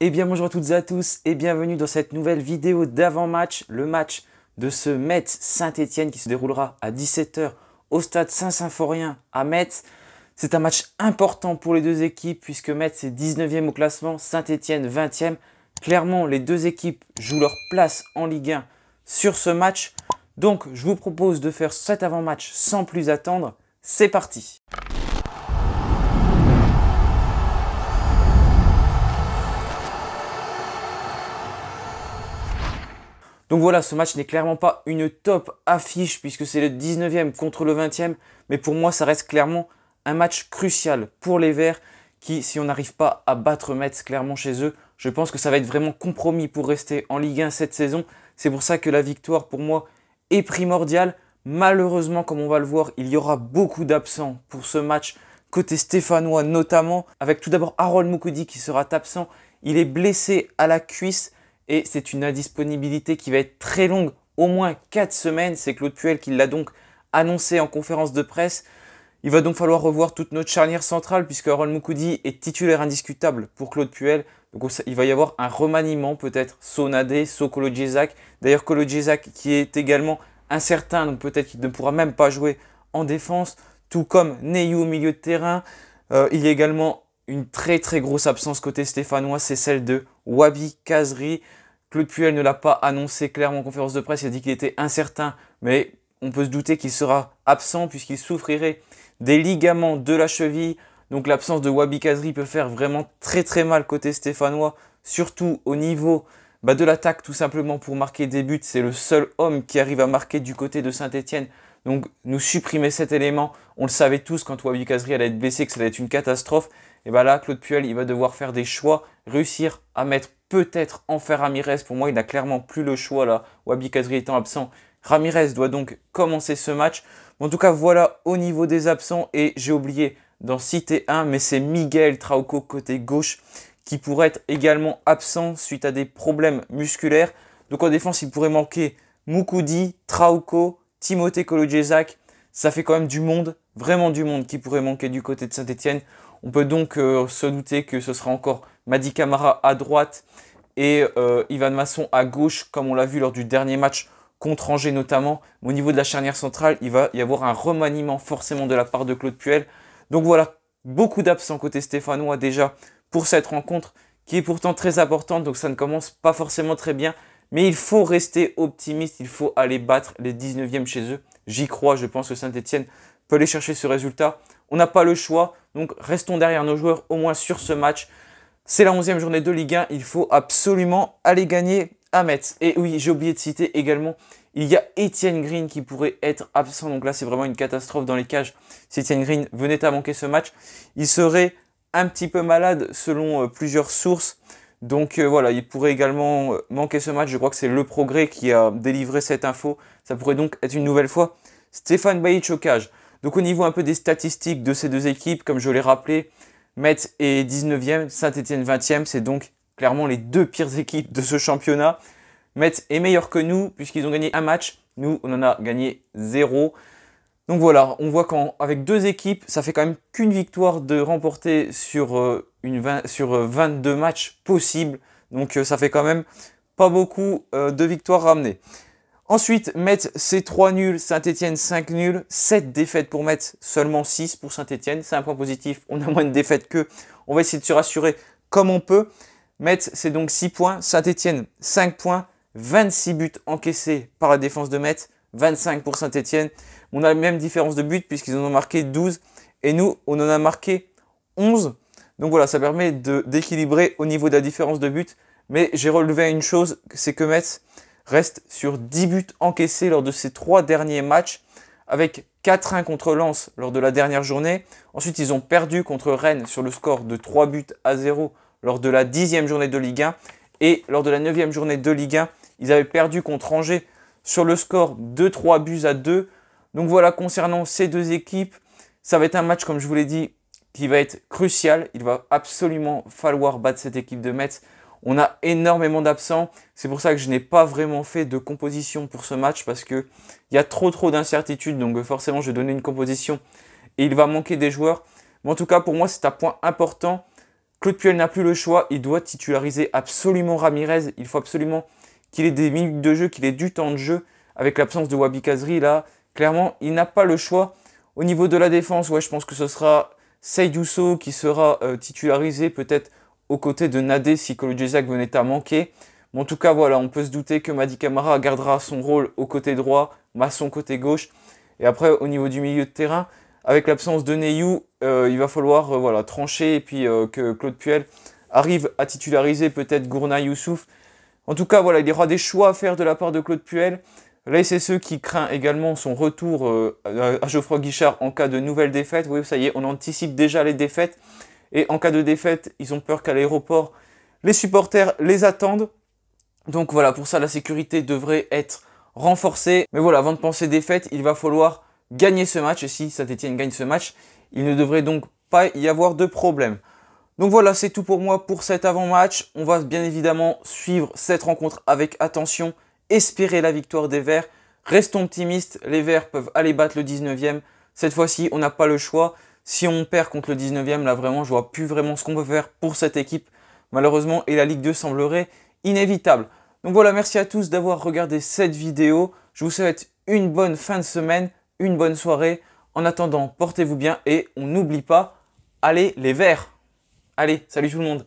Eh bien bonjour à toutes et à tous et bienvenue dans cette nouvelle vidéo d'avant-match, le match de ce Metz Saint-Etienne qui se déroulera à 17h au stade Saint-Symphorien à Metz. C'est un match important pour les deux équipes puisque Metz est 19e au classement, Saint-Etienne 20e. Clairement, les deux équipes jouent leur place en Ligue 1 sur ce match. Donc, je vous propose de faire cet avant-match sans plus attendre. C'est parti Donc voilà, ce match n'est clairement pas une top affiche puisque c'est le 19e contre le 20e, mais pour moi ça reste clairement un match crucial pour les Verts qui, si on n'arrive pas à battre Metz clairement chez eux, je pense que ça va être vraiment compromis pour rester en Ligue 1 cette saison. C'est pour ça que la victoire pour moi est primordiale. Malheureusement, comme on va le voir, il y aura beaucoup d'absents pour ce match, côté stéphanois notamment, avec tout d'abord Harold Moukoudi qui sera absent. Il est blessé à la cuisse et c'est une indisponibilité qui va être très longue, au moins 4 semaines. C'est Claude Puel qui l'a donc annoncé en conférence de presse. Il va donc falloir revoir toute notre charnière centrale puisque Harold Moukoudi est titulaire indiscutable pour Claude Puel. Donc il va y avoir un remaniement peut-être Sonade, Sokolo Djezak. D'ailleurs Kolo Djezak qui est également incertain, donc peut-être qu'il ne pourra même pas jouer en défense, tout comme Neyu au milieu de terrain. Euh, il y a également une très très grosse absence côté stéphanois, c'est celle de Wabi Kazri. Claude Puel ne l'a pas annoncé clairement en conférence de presse, il a dit qu'il était incertain, mais on peut se douter qu'il sera absent puisqu'il souffrirait des ligaments de la cheville. Donc l'absence de Wabi Kazri peut faire vraiment très très mal côté stéphanois, surtout au niveau bah, de l'attaque tout simplement pour marquer des buts. C'est le seul homme qui arrive à marquer du côté de saint étienne Donc nous supprimer cet élément, on le savait tous quand Wabi Kazri allait être blessé que ça allait être une catastrophe. Et bien là, Claude Puel, il va devoir faire des choix, réussir à mettre peut-être Enfer Ramirez. Pour moi, il n'a clairement plus le choix là, Wabi Kadri étant absent. Ramirez doit donc commencer ce match. En tout cas, voilà au niveau des absents. Et j'ai oublié d'en citer un, mais c'est Miguel Trauco côté gauche qui pourrait être également absent suite à des problèmes musculaires. Donc en défense, il pourrait manquer Mukudi, Trauco, Timothée Kolodziejczak. Ça fait quand même du monde, vraiment du monde qui pourrait manquer du côté de Saint-Etienne. On peut donc euh, se douter que ce sera encore Madi Camara à droite et euh, Ivan Masson à gauche, comme on l'a vu lors du dernier match contre Angers notamment. Au niveau de la charnière centrale, il va y avoir un remaniement forcément de la part de Claude Puel. Donc voilà, beaucoup d'absents côté stéphanois déjà pour cette rencontre qui est pourtant très importante, donc ça ne commence pas forcément très bien. Mais il faut rester optimiste, il faut aller battre les 19e chez eux. J'y crois, je pense que Saint-Etienne peut aller chercher ce résultat. On n'a pas le choix, donc restons derrière nos joueurs au moins sur ce match. C'est la 11e journée de Ligue 1, il faut absolument aller gagner à Metz. Et oui, j'ai oublié de citer également, il y a Étienne Green qui pourrait être absent, donc là c'est vraiment une catastrophe dans les cages. Si Etienne Green venait à manquer ce match, il serait un petit peu malade selon euh, plusieurs sources. Donc euh, voilà, il pourrait également euh, manquer ce match. Je crois que c'est le progrès qui a délivré cette info. Ça pourrait donc être une nouvelle fois Stéphane Baïch chocage. Donc au niveau un peu des statistiques de ces deux équipes, comme je l'ai rappelé, Metz est 19e, Saint-Etienne 20e, c'est donc clairement les deux pires équipes de ce championnat. Metz est meilleur que nous puisqu'ils ont gagné un match, nous on en a gagné zéro. Donc voilà, on voit qu'avec deux équipes, ça fait quand même qu'une victoire de remporter sur, euh, une sur 22 euh, matchs possibles. Donc euh, ça fait quand même pas beaucoup de victoires ramenées. Ensuite, Metz, c'est 3 nuls, Saint-Etienne, 5 nuls, 7 défaites pour Metz, seulement 6 pour Saint-Etienne. C'est un point positif, on a moins de défaites qu'eux. On va essayer de se rassurer comme on peut. Metz, c'est donc 6 points, Saint-Etienne, 5 points, 26 buts encaissés par la défense de Metz, 25 pour Saint-Etienne. On a la même différence de buts puisqu'ils en ont marqué 12 et nous, on en a marqué 11. Donc voilà, ça permet d'équilibrer au niveau de la différence de buts. Mais j'ai relevé une chose, c'est que Metz, reste sur 10 buts encaissés lors de ces 3 derniers matchs, avec 4-1 contre Lens lors de la dernière journée. Ensuite, ils ont perdu contre Rennes sur le score de 3 buts à 0 lors de la 10 dixième journée de Ligue 1. Et lors de la 9 journée de Ligue 1, ils avaient perdu contre Angers sur le score de 3 buts à 2. Donc voilà, concernant ces deux équipes, ça va être un match, comme je vous l'ai dit, qui va être crucial. Il va absolument falloir battre cette équipe de Metz. On a énormément d'absents. C'est pour ça que je n'ai pas vraiment fait de composition pour ce match parce qu'il y a trop trop d'incertitudes. Donc euh, forcément, je vais donner une composition et il va manquer des joueurs. Mais en tout cas, pour moi, c'est un point important. Claude Puel n'a plus le choix. Il doit titulariser absolument Ramirez. Il faut absolument qu'il ait des minutes de jeu, qu'il ait du temps de jeu. Avec l'absence de Wabi Kazri, là, clairement, il n'a pas le choix. Au niveau de la défense, ouais, je pense que ce sera Seydouso qui sera euh, titularisé, peut-être aux côtés de Nadé si Kolodziejczak venait à manquer. Mais en tout cas, voilà, on peut se douter que Madi Kamara gardera son rôle au côté droit, son côté gauche. Et après, au niveau du milieu de terrain, avec l'absence de Neyou, euh, il va falloir euh, voilà, trancher et puis euh, que Claude Puel arrive à titulariser peut-être Gourna Youssouf. En tout cas, voilà, il y aura des choix à faire de la part de Claude Puel. Là, c'est ceux qui craint également son retour à Geoffroy Guichard en cas de nouvelle défaite. Vous voyez, ça y est, on anticipe déjà les défaites. Et en cas de défaite, ils ont peur qu'à l'aéroport, les supporters les attendent. Donc voilà, pour ça, la sécurité devrait être renforcée. Mais voilà, avant de penser défaite, il va falloir gagner ce match. Et si Saint-Etienne gagne ce match, il ne devrait donc pas y avoir de problème. Donc voilà, c'est tout pour moi pour cet avant-match. On va bien évidemment suivre cette rencontre avec attention, espérer la victoire des Verts. Restons optimistes, les Verts peuvent aller battre le 19e. Cette fois-ci, on n'a pas le choix. Si on perd contre le 19e, là vraiment, je vois plus vraiment ce qu'on peut faire pour cette équipe, malheureusement, et la Ligue 2 semblerait inévitable. Donc voilà, merci à tous d'avoir regardé cette vidéo. Je vous souhaite une bonne fin de semaine, une bonne soirée. En attendant, portez-vous bien et on n'oublie pas, allez les verts. Allez, salut tout le monde